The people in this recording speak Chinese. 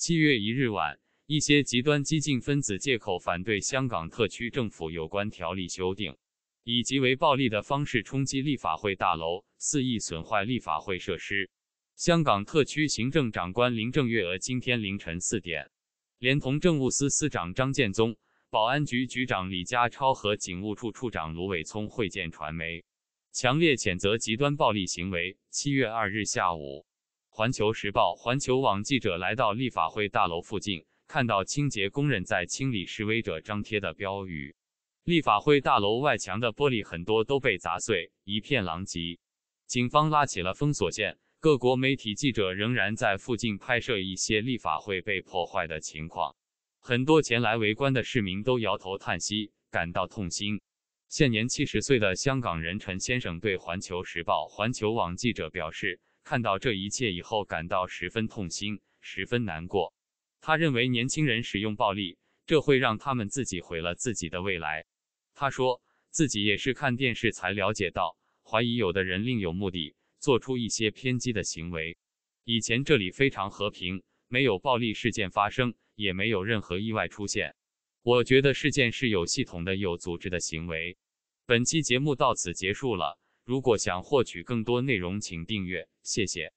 七月一日晚，一些极端激进分子借口反对香港特区政府有关条例修订，以极为暴力的方式冲击立法会大楼，肆意损坏立法会设施。香港特区行政长官林郑月娥今天凌晨四点，连同政务司司长张建宗、保安局局长李家超和警务处处长卢伟聪会见传媒，强烈谴责极端暴力行为。七月二日下午。环球时报、环球网记者来到立法会大楼附近，看到清洁工人在清理示威者张贴的标语。立法会大楼外墙的玻璃很多都被砸碎，一片狼藉。警方拉起了封锁线，各国媒体记者仍然在附近拍摄一些立法会被破坏的情况。很多前来围观的市民都摇头叹息，感到痛心。现年七十岁的香港人陈先生对环球时报、环球网记者表示。看到这一切以后，感到十分痛心，十分难过。他认为年轻人使用暴力，这会让他们自己毁了自己的未来。他说自己也是看电视才了解到，怀疑有的人另有目的，做出一些偏激的行为。以前这里非常和平，没有暴力事件发生，也没有任何意外出现。我觉得事件是有系统的、有组织的行为。本期节目到此结束了。如果想获取更多内容，请订阅，谢谢。